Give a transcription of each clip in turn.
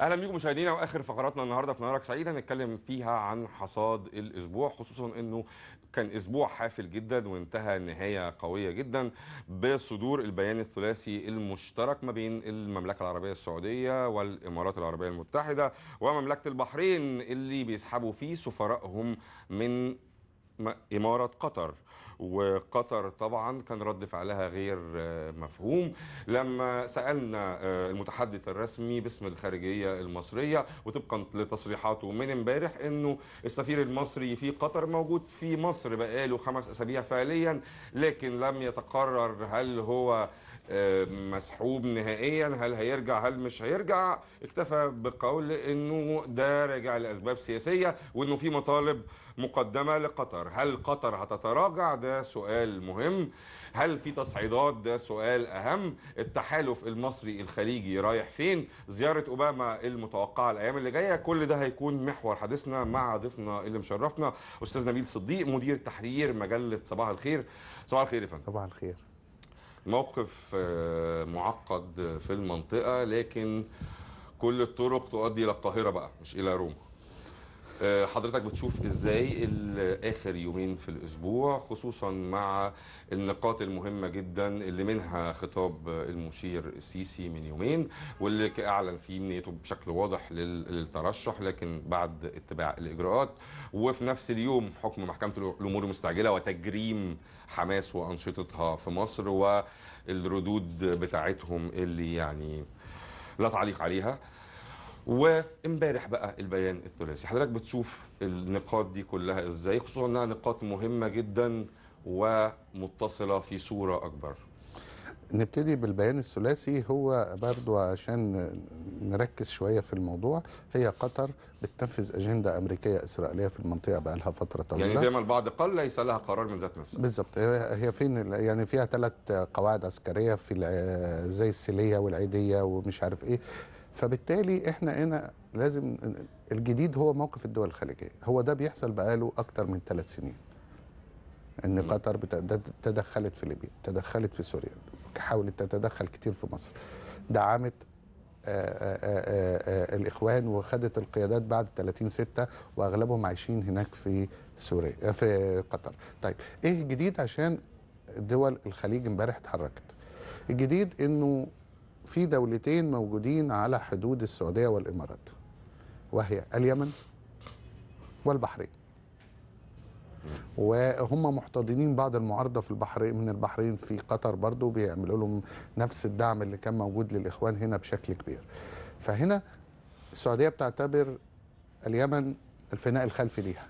اهلا بيكم مشاهدينا واخر فقراتنا النهارده في نهارك سعيد هنتكلم فيها عن حصاد الاسبوع خصوصا انه كان اسبوع حافل جدا وانتهى نهايه قويه جدا بصدور البيان الثلاثي المشترك ما بين المملكه العربيه السعوديه والامارات العربيه المتحده ومملكه البحرين اللي بيسحبوا فيه سفرائهم من اماره قطر وقطر طبعا كان رد فعلها غير آه، مفهوم لما سالنا آه، المتحدث الرسمي باسم الخارجيه المصريه وطبقا لتصريحاته من امبارح انه السفير المصري في قطر موجود في مصر بقاله خمس اسابيع فعليا لكن لم يتقرر هل هو آه، مسحوب نهائيا هل هيرجع هل مش هيرجع اكتفى بقول انه ده راجع لاسباب سياسيه وانه في مطالب مقدمه لقطر هل قطر هتتراجع ده سؤال مهم هل في تصعيدات ده سؤال اهم التحالف المصري الخليجي رايح فين زياره اوباما المتوقعه الايام اللي جايه كل ده هيكون محور حديثنا مع ضيفنا اللي مشرفنا استاذ نبيل صديق مدير تحرير مجله صباح الخير صباح الخير يا فندم صباح الخير موقف آه، معقد في المنطقه لكن كل الطرق تؤدي الى القاهره بقى مش الى روما آه، حضرتك بتشوف ازاي اخر يومين في الاسبوع خصوصا مع النقاط المهمه جدا اللي منها خطاب المشير السيسي من يومين واللي اعلن فيه نيته بشكل واضح للترشح لكن بعد اتباع الاجراءات وفي نفس اليوم حكم محكمه الامور المستعجله وتجريم حماس وانشطتها في مصر والردود بتاعتهم اللي يعني لا تعليق عليها وامبارح بقى البيان الثلاثي حضرتك بتشوف النقاط دي كلها ازاي خصوصا انها نقاط مهمه جدا ومتصله في صوره اكبر نبتدي بالبيان الثلاثي هو برضو عشان نركز شوية في الموضوع هي قطر بتنفذ أجندة أمريكية إسرائيلية في المنطقة بقى لها فترة طويلة يعني زي ما البعض قال ليس لها قرار من ذات نفسها بالظبط هي فين يعني فيها ثلاث قواعد عسكرية في زي السلية والعيدية ومش عارف إيه فبالتالي احنا هنا لازم الجديد هو موقف الدول الخليجيه هو ده بيحصل بقاله اكتر من ثلاث سنين ان قطر تدخلت في ليبيا تدخلت في سوريا حاولت تتدخل كتير في مصر دعمت آه، آه، آه، الاخوان وخدت القيادات بعد 30 6 واغلبهم عايشين هناك في سوريا في قطر طيب ايه الجديد عشان دول الخليج امبارح اتحركت الجديد انه في دولتين موجودين على حدود السعودية والإمارات وهي اليمن والبحرين وهم محتضنين بعض المعارضة في البحرين من البحرين في قطر برضو بيعملوا لهم نفس الدعم اللي كان موجود للإخوان هنا بشكل كبير فهنا السعودية بتعتبر اليمن الفناء الخلفي ليها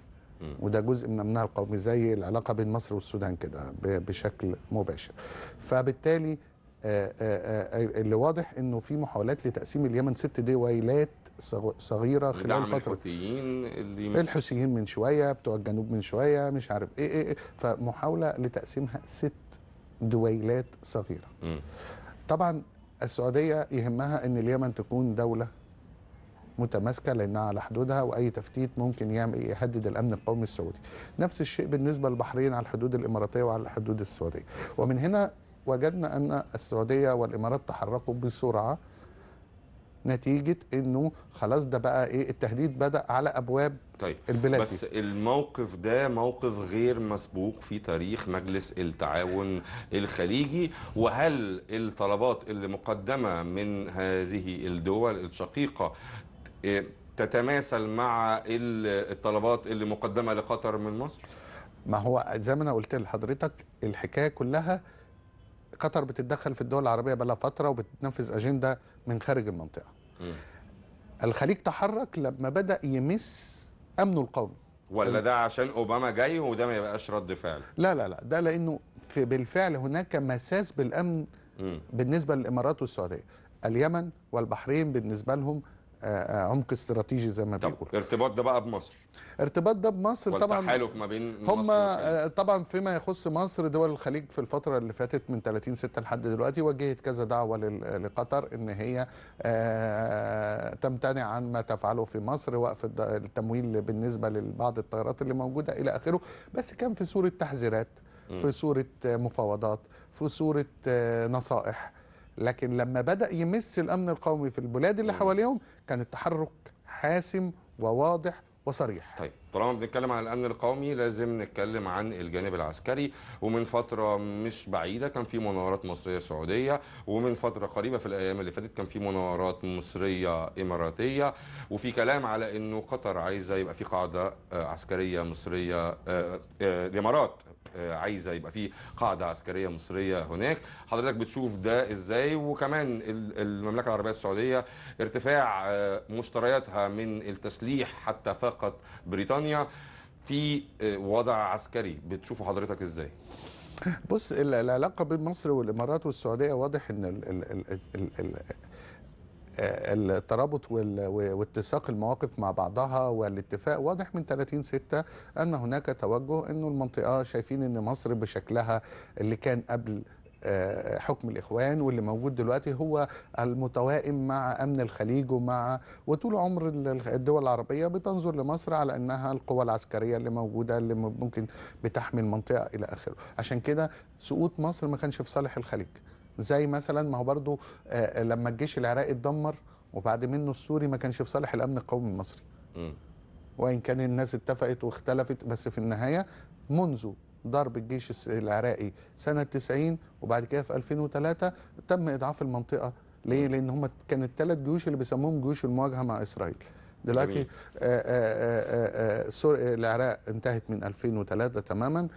وده جزء من امنها القومي زي العلاقه بين مصر والسودان كده بشكل مباشر فبالتالي آه، آه، آه، اللي واضح انه في محاولات لتقسيم اليمن ست دويلات صغيره خلال فتره الحوثيين اللي الحوثيين من شويه بتوع الجنوب من شويه مش عارف ايه ايه, إيه فمحاوله لتقسيمها ست دويلات صغيره طبعا السعوديه يهمها ان اليمن تكون دوله متماسكه لانها على حدودها واي تفتيت ممكن يعمل يهدد الامن القومي السعودي. نفس الشيء بالنسبه للبحرين على الحدود الاماراتيه وعلى الحدود السعوديه. ومن هنا وجدنا أن السعودية والإمارات تحركوا بسرعة نتيجة انه خلاص ده بقى ايه التهديد بدأ على ابواب طيب البلاد بس دي. الموقف ده موقف غير مسبوق في تاريخ مجلس التعاون الخليجي وهل الطلبات اللي مقدمة من هذه الدول الشقيقة إيه، تتماثل مع الطلبات اللي مقدمة لقطر من مصر؟ ما هو زي ما انا قلت لحضرتك الحكاية كلها قطر بتتدخل في الدول العربيه بقى فتره وبتنفذ اجنده من خارج المنطقه. م. الخليج تحرك لما بدا يمس امنه القومي. ولا ده عشان اوباما جاي وده ما يبقاش رد فعل؟ لا لا لا ده لانه في بالفعل هناك مساس بالامن م. بالنسبه للامارات والسعوديه. اليمن والبحرين بالنسبه لهم آه، آه، عمق استراتيجي زي ما بيقول الارتباط ده بقى بمصر ارتباط ده بمصر طبعا والتحالف ما بين هم آه، طبعا فيما يخص مصر دول الخليج في الفتره اللي فاتت من 30 6 لحد دلوقتي وجهت كذا دعوه لقطر ان هي تمتنع عن ما تفعله في مصر وقف التمويل بالنسبه لبعض الطيارات اللي موجوده الى اخره بس كان في صوره تحذيرات في صوره مفاوضات في صوره نصائح لكن لما بدأ يمس الأمن القومي في البلاد اللي حواليهم كان التحرك حاسم وواضح وصريح طيب طالما بنتكلم عن الامن القومي لازم نتكلم عن الجانب العسكري ومن فتره مش بعيده كان في مناورات مصريه سعوديه ومن فتره قريبه في الايام اللي فاتت كان في مناورات مصريه اماراتيه وفي كلام على انه قطر عايزه يبقى في قاعده آه، عسكريه مصريه آه، آه، الامارات عايزه يبقى في قاعده عسكريه مصريه هناك حضرتك بتشوف ده ازاي وكمان المملكه العربيه السعوديه ارتفاع مشترياتها من التسليح حتى فاقت بريطانيا بريطانيا في آه، وضع عسكري بتشوفه حضرتك ازاي؟ بص العلاقه بين مصر والامارات والسعوديه واضح ان الـ الـ الـ الـ الـ آه، الترابط واتساق المواقف مع بعضها والاتفاق واضح من 30 6 ان هناك توجه انه المنطقه شايفين ان مصر بشكلها اللي كان قبل حكم الاخوان واللي موجود دلوقتي هو المتوائم مع امن الخليج ومع وطول عمر الدول العربيه بتنظر لمصر على انها القوى العسكريه اللي موجوده اللي ممكن بتحمي المنطقه الى اخره عشان كده سقوط مصر ما كانش في صالح الخليج زي مثلا ما هو برضو آه، لما الجيش العراقي اتدمر وبعد منه السوري ما كانش في صالح الامن القومي المصري وان كان الناس اتفقت واختلفت بس في النهايه منذ ضرب الجيش العراقي سنة 90 وبعد كده في 2003 تم إضعاف المنطقة ليه؟ لأن هم كانت ثلاث جيوش اللي بيسموهم جيوش المواجهة مع إسرائيل دلوقتي آه، آه، آه، سوريا العراق انتهت من 2003 تماما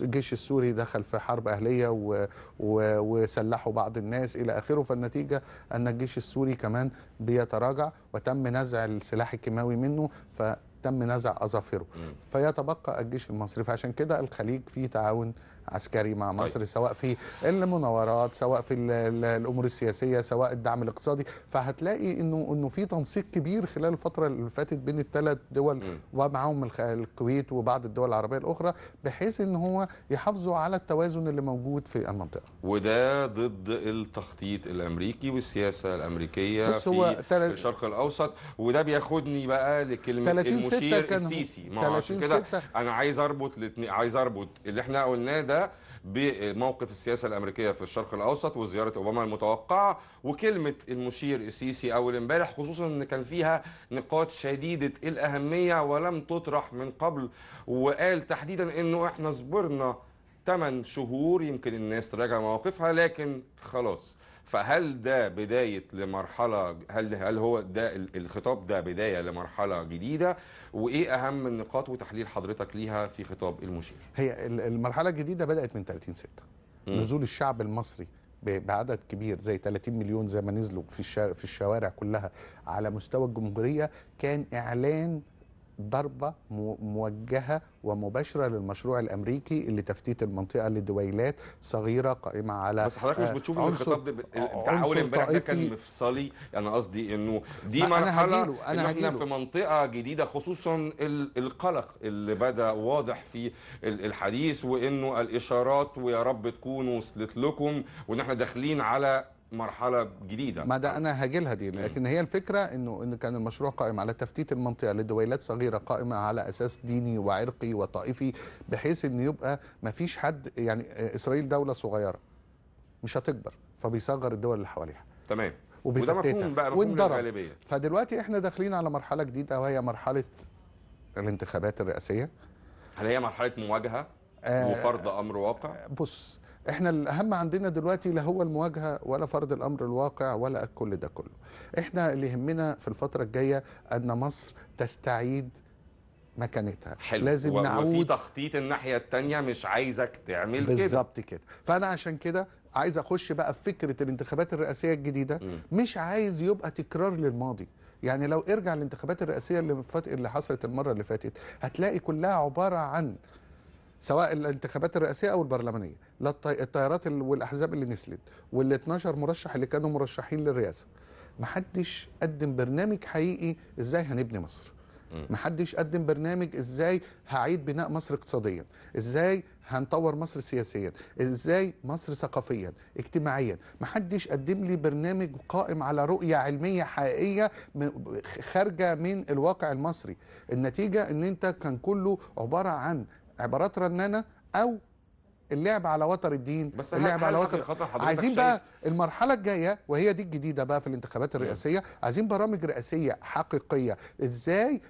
الجيش السوري دخل في حرب اهليه و... و... وسلحوا بعض الناس الى اخره فالنتيجه ان الجيش السوري كمان بيتراجع وتم نزع السلاح الكيماوي منه ف تم نزع اظافره فيتبقى الجيش المصري فعشان كده الخليج فيه تعاون عسكري مع طيب. مصر طيب. سواء في المناورات سواء في الامور السياسيه سواء الدعم الاقتصادي فهتلاقي انه انه في تنسيق كبير خلال الفتره اللي فاتت بين الثلاث دول ومعاهم ومعهم الكويت وبعض الدول العربيه الاخرى بحيث ان هو يحافظوا على التوازن اللي موجود في المنطقه وده ضد التخطيط الامريكي والسياسه الامريكيه بس هو في تل... الشرق الاوسط وده بياخدني بقى لكلمه المشير السيسي ما عشان كده انا عايز اربط الاثنين عايز اربط اللي احنا قلناه ده ده بموقف السياسه الامريكيه في الشرق الاوسط وزياره اوباما المتوقعه وكلمه المشير السيسي اول امبارح خصوصا ان كان فيها نقاط شديده الاهميه ولم تطرح من قبل وقال تحديدا انه احنا صبرنا 8 شهور يمكن الناس تراجع مواقفها لكن خلاص فهل ده بدايه لمرحله هل هل هو ده الخطاب ده بدايه لمرحله جديده وايه اهم النقاط وتحليل حضرتك ليها في خطاب المشير هي المرحله الجديده بدات من 30 6 نزول الشعب المصري بعدد كبير زي 30 مليون زي ما نزلوا في الشارع في الشوارع كلها على مستوى الجمهوريه كان اعلان ضربة موجهة ومباشرة للمشروع الأمريكي لتفتيت المنطقة لدويلات صغيرة قائمة على بس حضرتك مش آه، بتشوف ان الخطاب بتاع اول آه، آه، امبارح ده كان مفصلي يعني انا قصدي انه دي مرحلة أنا, أنا احنا في منطقة جديدة خصوصا القلق اللي بدا واضح في الحديث وانه الاشارات ويا رب تكون وصلت لكم وان احنا داخلين على مرحله جديده ما ده انا هاجلها دي لكن هي الفكره انه ان كان المشروع قائم على تفتيت المنطقه لدويلات صغيره قائمه على اساس ديني وعرقي وطائفي بحيث أنه يبقى ما فيش حد يعني اسرائيل دوله صغيره مش هتكبر فبيصغر الدول اللي حواليها تمام وده مفهوم بقى مفهوم الغالبية فدلوقتي احنا داخلين على مرحله جديده وهي مرحله الانتخابات الرئاسيه هل هي مرحله مواجهه آه، وفرض امر واقع بص احنا الاهم عندنا دلوقتي لا هو المواجهه ولا فرض الامر الواقع ولا كل ده كله احنا اللي يهمنا في الفتره الجايه ان مصر تستعيد مكانتها حلو. لازم و... نعود وفي تخطيط الناحيه الثانيه مش عايزك تعمل كده بالظبط كده فانا عشان كده عايز اخش بقى في فكره الانتخابات الرئاسيه الجديده م. مش عايز يبقى تكرار للماضي يعني لو ارجع للانتخابات الرئاسيه اللي اللي حصلت المره اللي فاتت هتلاقي كلها عباره عن سواء الانتخابات الرئاسيه او البرلمانيه لا التيارات والاحزاب اللي نسلت وال 12 مرشح اللي كانوا مرشحين للرئاسه محدش قدم برنامج حقيقي ازاي هنبني مصر محدش قدم برنامج ازاي هعيد بناء مصر اقتصاديا ازاي هنطور مصر سياسيا ازاي مصر ثقافيا اجتماعيا محدش قدم لي برنامج قائم على رؤية علمية حقيقية خارجة من الواقع المصري النتيجة ان انت كان كله عبارة عن عبارات رنانه او اللعب على وتر الدين بس اللعب على وتر عايزين بقى شايف. المرحله الجايه وهي دي الجديده بقى في الانتخابات الرئاسيه عايزين برامج رئاسيه حقيقيه ازاي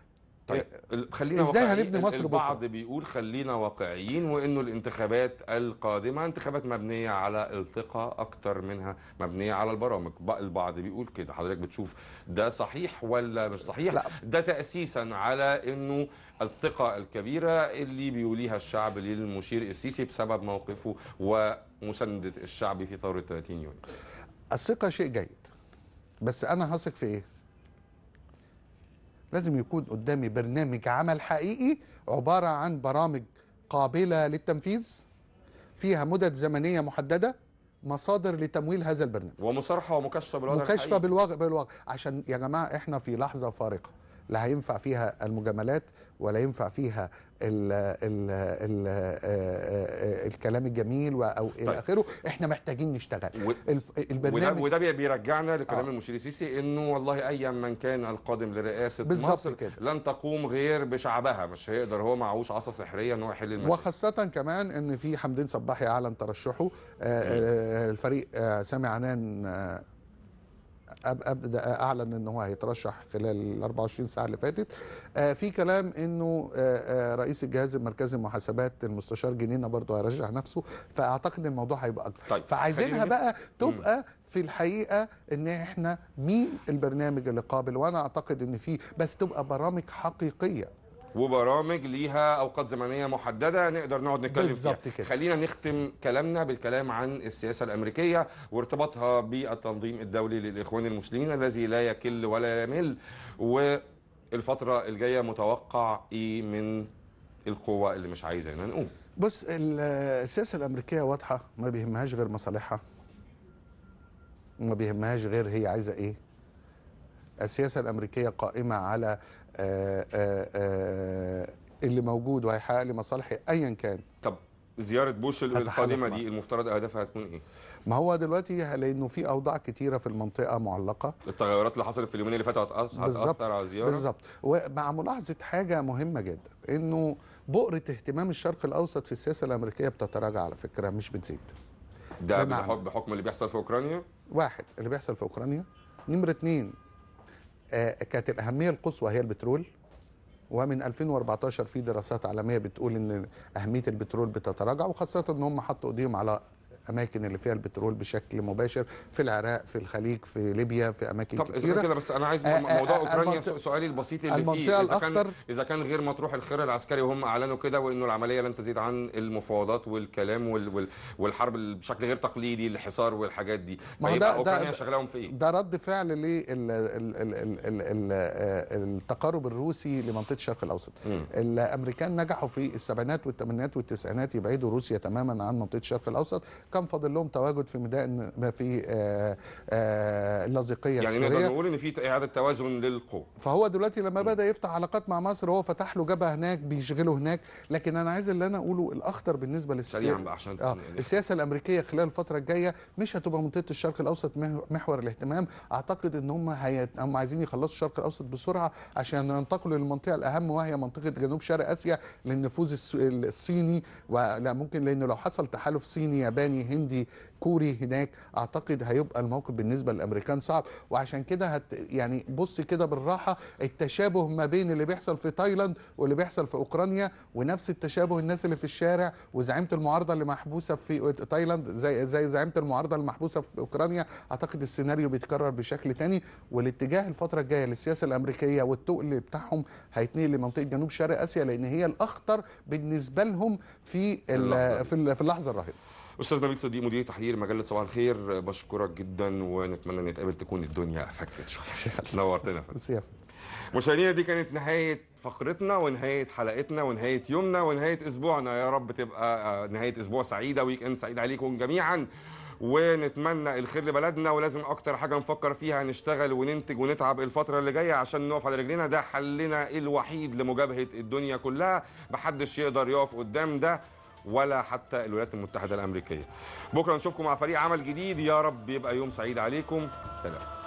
طيب إيه، خلينا ازاي هنبني مصر البعض بكرة؟ بيقول خلينا واقعيين وانه الانتخابات القادمه انتخابات مبنيه على الثقه اكتر منها مبنيه على البرامج البعض بيقول كده حضرتك بتشوف ده صحيح ولا مش صحيح لا. ده تاسيسا على انه الثقه الكبيره اللي بيوليها الشعب للمشير السيسي بسبب موقفه ومسانده الشعب في ثوره 30 يونيو الثقه شيء جيد بس انا هثق في ايه لازم يكون قدامي برنامج عمل حقيقي عبارة عن برامج قابلة للتنفيذ فيها مدد زمنية محددة مصادر لتمويل هذا البرنامج ومصارحة ومكشفة بالوضع مكشفة بالواقع, بالواقع عشان يا جماعة احنا في لحظة فارقة لا هينفع فيها المجاملات ولا ينفع فيها ال ال ال آه، آه، الكلام الجميل او الى طيب. اخره احنا محتاجين نشتغل و... البرنامج وده, وده بيرجعنا لكلام آه. المشير السيسي انه والله ايا من كان القادم لرئاسه مصر كده. لن تقوم غير بشعبها مش هيقدر هو معهوش عصا سحريه ان هو يحل المشكله وخاصه كمان ان في حمدين صباحي اعلن ترشحه آه, إيه. آه، الفريق آه سامي عنان ابدا اعلن ان هو هيترشح خلال ال 24 ساعه اللي فاتت آه، في كلام انه آه، آه، رئيس الجهاز المركزي للمحاسبات المستشار جنينه برضه هيرشح نفسه فاعتقد الموضوع هيبقى اكبر طيب. فعايزينها بقى تبقى في الحقيقه ان احنا مين البرنامج اللي قابل وانا اعتقد ان في بس تبقى برامج حقيقيه وبرامج ليها اوقات زمنيه محدده نقدر نقعد نتكلم بالظبط كده خلينا نختم كلامنا بالكلام عن السياسه الامريكيه وارتباطها بالتنظيم الدولي للاخوان المسلمين الذي لا يكل ولا يمل والفتره الجايه متوقع ايه من القوه اللي مش هنا نقوم بص السياسه الامريكيه واضحه ما بيهمهاش غير مصالحها ما بيهمهاش غير هي عايزه ايه السياسه الامريكيه قائمه على آه، آه، آه، اللي موجود وهيحقق لي مصالحي ايا كان طب زياره بوش القادمه دي المفترض اهدافها هتكون ايه؟ ما هو دلوقتي لانه في اوضاع كتيره في المنطقه معلقه التغيرات اللي حصلت في اليومين اللي فاتوا هتاثر على الزياره بالظبط ومع ملاحظه حاجه مهمه جدا انه بؤره اهتمام الشرق الاوسط في السياسه الامريكيه بتتراجع على فكره مش بتزيد ده بحكم اللي بيحصل في اوكرانيا واحد اللي بيحصل في اوكرانيا نمره اثنين آه، كانت الاهميه القصوى هي البترول ومن 2014 في دراسات عالميه بتقول ان اهميه البترول بتتراجع وخاصه ان هم حطوا ايديهم على الاماكن اللي فيها البترول بشكل مباشر في العراق في الخليج في ليبيا في اماكن طب كتيره طب كده بس انا عايز آه، آه، موضوع آه، اوكرانيا سؤالي البسيط اللي فيه اذا كان اذا كان غير مطروح الخير العسكري وهم اعلنوا كده وانه العمليه لن تزيد عن المفاوضات والكلام وال والحرب بشكل غير تقليدي الحصار والحاجات دي فيبقى اوكرانيا شغلهم في ايه؟ ده رد فعل للتقارب الروسي لمنطقه الشرق الاوسط الامريكان نجحوا في السبعينات والثمانينات والتسعينات يبعدوا روسيا تماما عن منطقه الشرق الاوسط كان فاضل لهم تواجد في ميدان ما في اللاذقيه آه، آه، يعني نقدر نقول ان في اعاده توازن للقوه فهو دلوقتي لما بدا يفتح علاقات مع مصر هو فتح له جبهه هناك بيشغله هناك لكن انا عايز اللي انا اقوله الاخطر بالنسبه للسياسه عشان آه. يعني السياسه الامريكيه خلال الفتره الجايه مش هتبقى منطقه الشرق الاوسط محور الاهتمام اعتقد ان هم هي... هم عايزين يخلصوا الشرق الاوسط بسرعه عشان ينتقلوا للمنطقه الاهم وهي منطقه جنوب شرق اسيا للنفوذ الصيني ولا ممكن لان لو حصل تحالف صيني ياباني هندي كوري هناك اعتقد هيبقى الموقف بالنسبه للامريكان صعب وعشان كده هت يعني بص كده بالراحه التشابه ما بين اللي بيحصل في تايلاند واللي بيحصل في اوكرانيا ونفس التشابه الناس اللي في الشارع وزعيمه المعارضه اللي محبوسه في تايلاند زي زي زعيمه المعارضه اللي محبوسه في اوكرانيا اعتقد السيناريو بيتكرر بشكل تاني والاتجاه الفتره الجايه للسياسه الامريكيه والتقل بتاعهم هيتنقل لمنطقه جنوب شرق اسيا لان هي الاخطر بالنسبه لهم في في اللحظه الراهنه استاذ نبيل صديق مدير تحرير مجله صباح الخير بشكرك جدا ونتمنى نتقابل تكون الدنيا فكت شويه نورتنا مشاهدينا دي كانت نهايه فقرتنا ونهايه حلقتنا ونهايه يومنا ونهايه اسبوعنا يا رب تبقى آه، نهايه اسبوع سعيده ويك اند سعيد عليكم جميعا ونتمنى الخير لبلدنا ولازم اكتر حاجه نفكر فيها نشتغل وننتج ونتعب الفتره اللي جايه عشان نقف على رجلينا ده حلنا الوحيد لمجابهه الدنيا كلها محدش يقدر يقف قدام ده ولا حتى الولايات المتحده الامريكيه بكره نشوفكم مع فريق عمل جديد يا رب يبقى يوم سعيد عليكم سلام